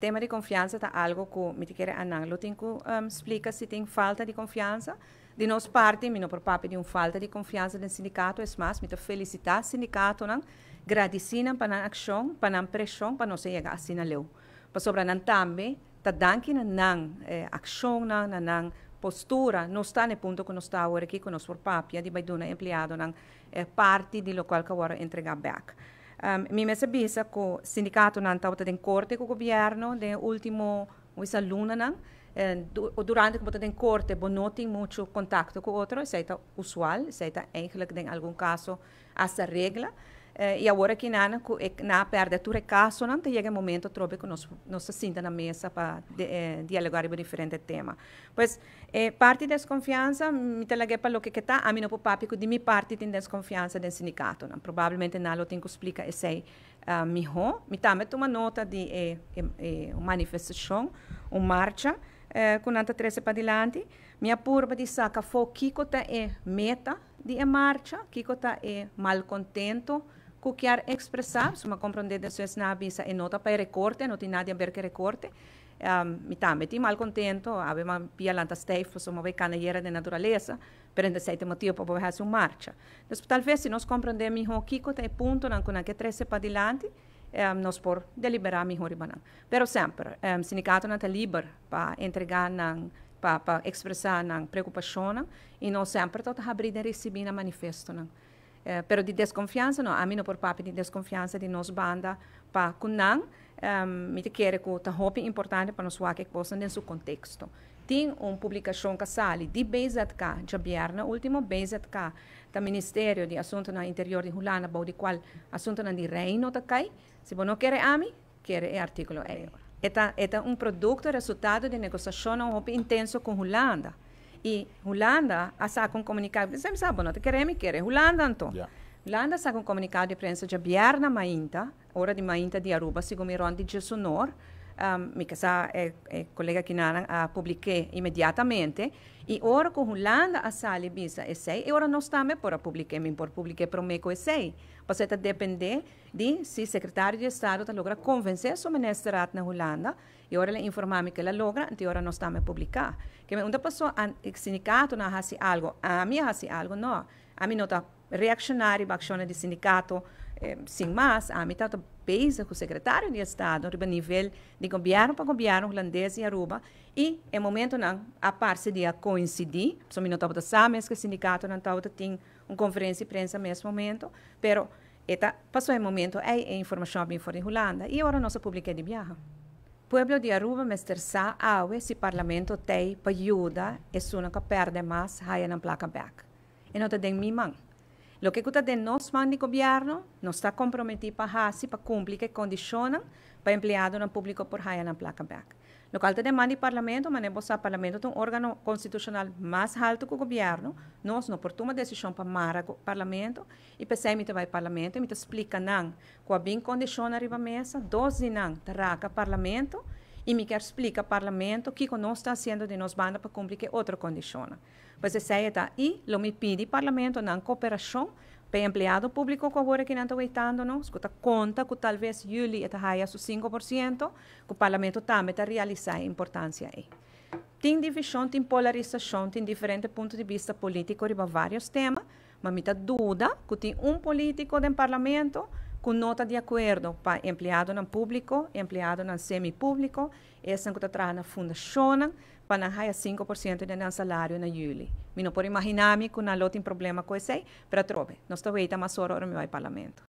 tema di confianza è algo que me quer anang lo tenho um, explica se tem falta di confianza. Di nossa parte me não por papo de falta di confianza do sindacato, é mais me to felicitar o sindicato não per la pressione, ação para a pressão para não se chegar assim na leu para sobre não também tá danke na nang eh, ação postura non sta nel punto che não está agora aqui com nosso papia de baiduna empleado não eh, parte de lo che vuole agora entregar back um, ehm, mi mesabisa ko sindicato nan tawta den corte ko gobyerno den ultimo isa luna nan eh, durante corte, den korte bonotin muito contacto outro, isso é usual, isso é, em algum caso essa regla. Eh, e agora que na na eh, perda tu recasso não tem chega momento trobe que nós nós sinta na mesa para eh, dialogar sobre diferente tema pois eh, parte da desconfiança me telegue para o que que tá a mim não por papo de minha parte tem desconfiança do sindicato não provavelmente não tem que explica e sei uh, ah, mi ho mi também toma nota de eh, eh, um manifestação uma marcha eh, com anta 13 para diante minha purba de saca foi que eh, é meta de marcha que é mal contento kokjar ekspresa, so makomprendente so sinabi sa enota pay recorte, no tinadia berke recorte. Um, ehm, mitame ti mal contento, ave ma pia lanta stefo, so move canallera de naturaleza, prende seite motivo po pover su marcha. Des talvez se nós compreender mi ho kiko te punto nan kuna che trese padilanti, um, ehm, nós por deliberar mi hori banan. Pero sempre, um, sindicato nan te liber pa entregar nan pa pa expressar nan preocupação e nós sempre tot abrir e receber na manifesto nan. Eh, però pero di desconfianza, no, amino por papi di desconfianza di nos banda pa kunang, um, ehm, mi te quiere ku ta hopi importante pa nos wake posa nel suo contexto. Tin un publicação que sali di BZK, de bierna, último BZK, da Ministério de Assunto na Interior di Hulana, bau boh, de qual assunto na di reino ta kai, se bo no quiere ami, quiere e articolo e. Eta, eta un produto, resultado de negociação um hopi intenso con Hulanda e Holanda a sa comunicado, sem sabe, boh, não te queremos que é Holanda então. Yeah. Holanda sa comunicado de imprensa de Bierna Mainta, ora di Mainta di Aruba, segundo Miron de Nor um, mi casa e, eh, e eh, collega Kinaran a ah, publicare immediatamente. E ora con Holanda a sale bisa e sei, e ora non sta me per pubblicare, mi per pubblicare per me e sei. Perché dipende di se il segretario di Stato logra convincere il suo ministro in Holanda, e ora le informiamo che la logra, e ora non sta stiamo pubblicare. Che una persona, il sindicato non ha fatto a me ha algo, no. A me non reazionario, azione di sindicato, eh, sin más, a me tanto países, o secretário de Estado, a nível de governo para governo holandês e Aruba, e em momento não, a de coincidir, somente não estava sabendo que o sindicato não estava tem uma conferência de prensa nesse momento, pero eta, passou em momento é a informação bem fora de Holanda, e agora nossa pública é de viagem. Pueblo de Aruba, Mr. Sa, awe, se parlamento tem para ajuda, e uma que perde mais, raia na placa back. E não tem minha mão. Lo que kuta de nos man governo, nos está comprometido para hasi, para cumprir que condicionam para empleado no público por haia na placa back. Lo que de man de parlamento, mas nebosa parlamento é um órgão constitucional mais alto que o governo, nós não por uma decisão para mara parlamento e pensei mita vai parlamento, me explica não, com a bem arriba mesa, doze não, traca parlamento, parlamento e me quer explicar ao parlamento que não está sendo de nós banda para cumprir outra condição. Pois essa é está e lo me pede parlamento na cooperação para empregado público que agora que não está aguentando, não? Escuta, conta que talvez Yuli está aí a 5%, que o parlamento também está realizando a importância aí. Tem divisão, tem polarização, tem diferentes pontos de vista político sobre vários temas, mas me dá dúvida que tem um político no parlamento com nota de acordo para empregado no público, empregado no semipúblico, e essa que é está na fundação, para não ter 5% de nosso salário na julho. Eu não posso imaginar que não tem problema com isso, mas trove, nós estamos aí, mas agora no meu parlamento.